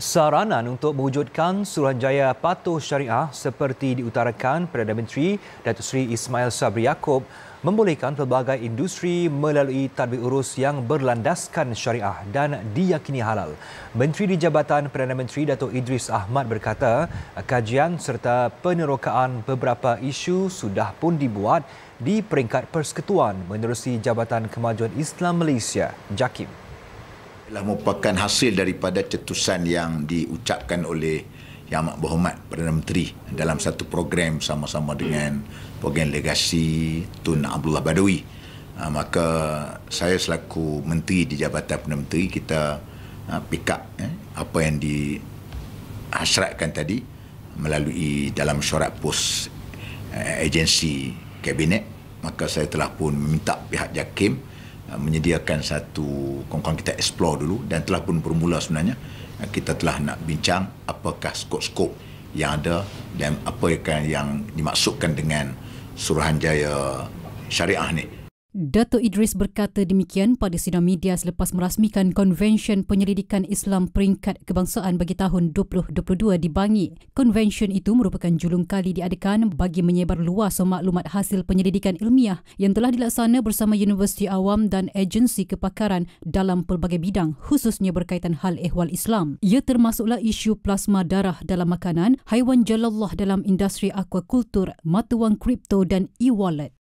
saranan untuk mewujudkan Suruhanjaya patuh syariah seperti diutarakan Perdana Menteri Datuk Seri Ismail Sabri Yaakob membolehkan pelbagai industri melalui tadbir urus yang berlandaskan syariah dan diyakini halal. Menteri di Jabatan Perdana Menteri Datuk Idris Ahmad berkata, kajian serta penerokaan beberapa isu sudah pun dibuat di peringkat persekutuan menerusi Jabatan Kemajuan Islam Malaysia, JAKIM adalah merupakan hasil daripada cetusan yang diucapkan oleh Yang Amat Berhormat Perdana Menteri dalam satu program sama-sama dengan program legasi Tun Abdullah Badawi. Ah, maka saya selaku menteri di Jabatan Perdana Menteri kita ha, pick up eh, apa yang dihasratkan tadi melalui dalam syarat pos eh, agensi kabinet maka saya telah pun meminta pihak JAKIM Ah, menyediakan satu kongkong kita explore dulu dan telah pun bermula sebenarnya ah, kita telah nak bincang apakah skop-skop yang ada dan apa yang dimaksudkan dengan Suruhanjaya Syariah ni. Dato Idris berkata demikian pada sidang media selepas merasmikan Konvensyen Penyelidikan Islam Peringkat Kebangsaan bagi tahun 2022 di Bangi. Konvensyen itu merupakan julung kali diadakan bagi menyebar luas maklumat hasil penyelidikan ilmiah yang telah dilaksana bersama Universiti Awam dan Agensi Kepakaran dalam pelbagai bidang khususnya berkaitan hal ehwal Islam. Ia termasuklah isu plasma darah dalam makanan, haiwan jalallah dalam industri akuakultur, mata wang kripto dan e-wallet.